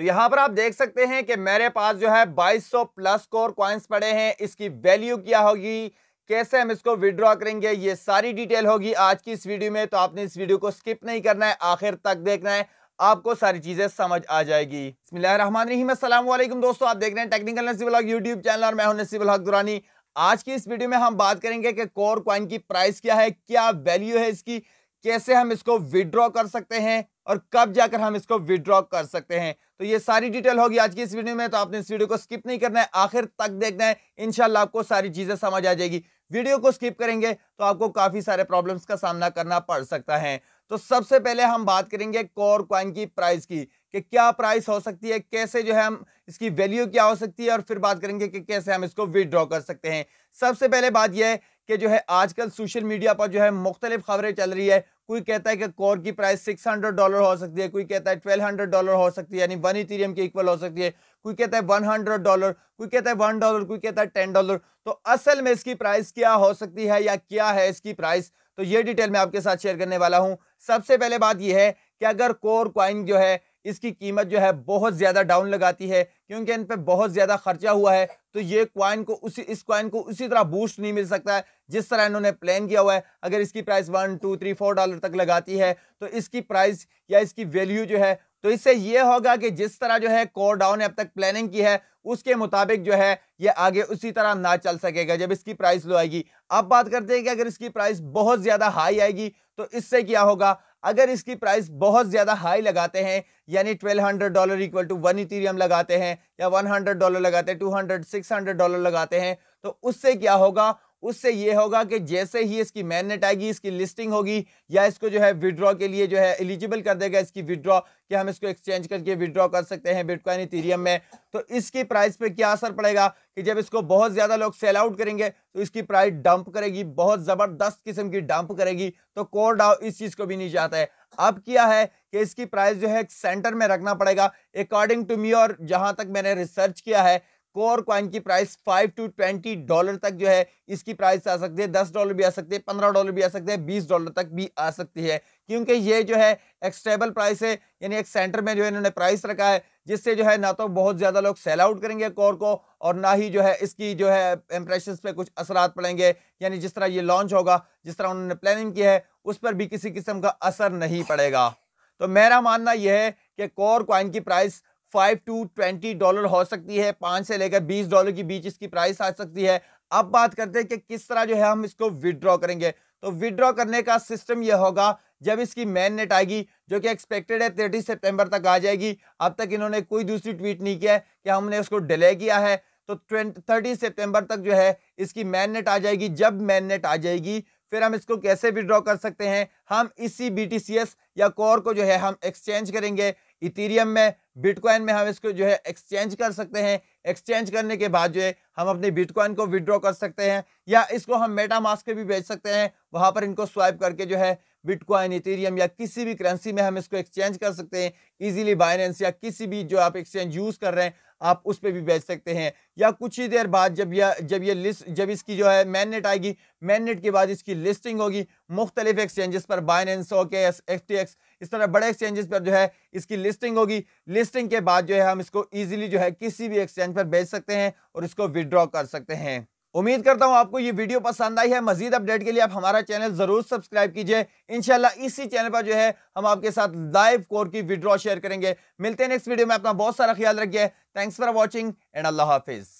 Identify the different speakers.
Speaker 1: तो यहां पर आप देख सकते हैं कि मेरे पास जो है 2200 प्लस कोर क्वाइंस पड़े हैं इसकी वैल्यू क्या होगी कैसे हम इसको विड्रॉ करेंगे ये सारी डिटेल होगी आज की इस वीडियो में तो आपने इस वीडियो को स्किप नहीं करना है आखिर तक देखना है आपको सारी चीजें समझ आ जाएगी असलम दोस्तों आप देख रहे हैं टेक्निकल नसीबल हक यूट्यूब चैनल और मैं हूं नसीबल हक दुरानी आज की इस वीडियो में हम बात करेंगे कि कोर क्वाइन की प्राइस क्या है क्या वैल्यू है इसकी कैसे हम इसको विड्रॉ कर सकते हैं और कब जाकर हम इसको विड्रॉ कर सकते हैं तो ये सारी डिटेल होगी आज की इस वीडियो में तो आपने इस वीडियो को स्किप नहीं करना है आखिर तक देखना है इनशाला आपको सारी चीज़ें समझ आ जाएगी वीडियो को स्किप करेंगे तो आपको काफ़ी सारे प्रॉब्लम्स का सामना करना पड़ सकता है तो सबसे पहले हम बात करेंगे कोर क्वाइन की प्राइस की कि क्या प्राइस हो सकती है कैसे जो है हम इसकी वैल्यू क्या हो सकती है और फिर बात करेंगे कि कैसे हम इसको विदड्रॉ कर सकते हैं सबसे पहले बात यह है कि जो है आजकल सोशल मीडिया पर जो है मुख्तलिफ खबरें चल रही है कोई कहता है कि कोर की प्राइस 600 डॉलर हो सकती है कोई कहता है 1200 डॉलर हो सकती है यानी वन इथेरियम के इक्वल हो सकती है कोई कहता है 100 डॉलर कोई कहता है वन डॉलर कोई कहता है टेन डॉलर तो असल में इसकी प्राइस क्या हो सकती है या क्या है इसकी प्राइस तो ये डिटेल मैं आपके साथ शेयर करने वाला हूँ सबसे पहले बात यह है कि अगर कोर क्वाइन जो है इसकी कीमत जो है बहुत ज़्यादा डाउन लगाती है क्योंकि इन पर बहुत ज़्यादा खर्चा हुआ है तो ये क्वाइन को उसी इस क्वाइन को उसी तरह बूस्ट नहीं मिल सकता है जिस तरह इन्होंने प्लान किया हुआ है अगर इसकी price one two three four dollar तक लगाती है तो इसकी प्राइस या इसकी वैल्यू जो है तो इससे ये होगा कि जिस तरह जो है कोर डाउन ने अब तक प्लानिंग की है उसके मुताबिक जो है ये आगे उसी तरह ना चल सकेगा जब इसकी प्राइस लो आएगी अब बात करते हैं कि अगर इसकी प्राइस बहुत ज़्यादा हाई आएगी तो इससे क्या होगा अगर इसकी प्राइस बहुत ज़्यादा हाई लगाते हैं यानी 1200 dollar equal to one Ethereum लगाते हैं या 100 डॉलर लगाते हैं 200 600 डॉलर लगाते हैं तो उससे क्या होगा उससे ये होगा कि जैसे ही इसकी मैनेट आएगी इसकी लिस्टिंग होगी या इसको जो है विड्रॉ के लिए जो है एलिजिबल कर देगा इसकी विड्रॉ कि हम इसको एक्सचेंज करके विड्रॉ कर सकते हैं बिटकॉइन इथेरियम में तो इसकी प्राइस पे क्या असर पड़ेगा कि जब इसको बहुत ज़्यादा लोग सेल आउट करेंगे तो इसकी प्राइस डंप करेगी बहुत ज़बरदस्त किस्म की डंप करेगी तो कोर डाउ इस चीज़ को भी नहीं चाहता है अब क्या है कि इसकी प्राइस जो है सेंटर में रखना पड़ेगा अकॉर्डिंग टू मी और जहाँ तक मैंने रिसर्च किया है कोर क्वाइन की price five to twenty dollar तक जो है इसकी प्राइस आ सकती है दस डॉलर भी आ सकते हैं पंद्रह डॉलर भी आ सकते हैं बीस डॉलर तक भी आ सकती है क्योंकि ये जो है एक स्टेबल प्राइस है यानी एक सेंटर में जो है इन्होंने प्राइस रखा है जिससे जो है ना तो बहुत ज़्यादा लोग सेल आउट करेंगे कोर को और ना ही जो है इसकी जो है इम्प्रेशन पे कुछ असरात पड़ेंगे यानी जिस तरह ये लॉन्च होगा जिस तरह उन्होंने प्लानिंग की है उस पर भी किसी किस्म का असर नहीं पड़ेगा तो मेरा मानना यह है कि कोर कॉइन की price five to twenty dollar हो सकती है पाँच से लेकर बीस डॉलर के बीच इसकी प्राइस आ सकती है अब बात करते हैं कि किस तरह जो है हम इसको विदड्रॉ करेंगे तो विदड्रॉ करने का सिस्टम यह होगा जब इसकी मैन नेट आएगी जो कि एक्सपेक्टेड है थर्टी सितंबर तक आ जाएगी अब तक इन्होंने कोई दूसरी ट्वीट नहीं किया है कि हमने उसको डिले किया है तो ट्वेंट थर्टी सितंबर तक जो है इसकी मैन नेट आ जाएगी जब मैन नेट आ जाएगी फिर हम इसको कैसे विड्रॉ कर सकते हैं हम इसी बी या कोर को जो है हम एक्सचेंज करेंगे इथीरियम में बिटकॉइन में हम इसको जो है एक्सचेंज कर सकते हैं एक्सचेंज करने के बाद जो है हम अपने बिटकॉइन को विड्रॉ कर सकते हैं या इसको हम मेटा मास्क के भी बेच सकते हैं वहां पर इनको स्वाइप करके जो है बिटकॉइन इथेरियम या किसी भी करेंसी में हम इसको एक्सचेंज कर सकते हैं इजीली बाइनेंस या किसी भी जो आप एक्सचेंज यूज़ कर रहे हैं आप उस पर भी बेच सकते हैं या कुछ ही देर बाद जब यह जब ये लिस्ट जब इसकी जो है मैनेट आएगी मैनेट के बाद इसकी लिस्टिंग होगी मुख्तलिफ एक्सचेंजेस पर Binance OKEx F T X इस तरह बड़े एक्सचेंजेस पर जो है इसकी लिस्टिंग होगी लिस्टिंग के बाद जो है हम इसको ईजिली जो है किसी भी एक्सचेंज पर बेच सकते हैं और इसको विदड्रॉ कर सकते हैं उम्मीद करता हूं आपको ये वीडियो पसंद आई है मजीद अपडेट के लिए आप हमारा चैनल ज़रूर सब्सक्राइब कीजिए इनशाला इसी चैनल पर जो है हम आपके साथ लाइव कोर की विड्रॉ शेयर करेंगे मिलते हैं नेक्स्ट वीडियो में अपना बहुत सारा ख्याल रखिए थैंक्स फॉर वॉचिंग एंड अल्लाह हाफिज़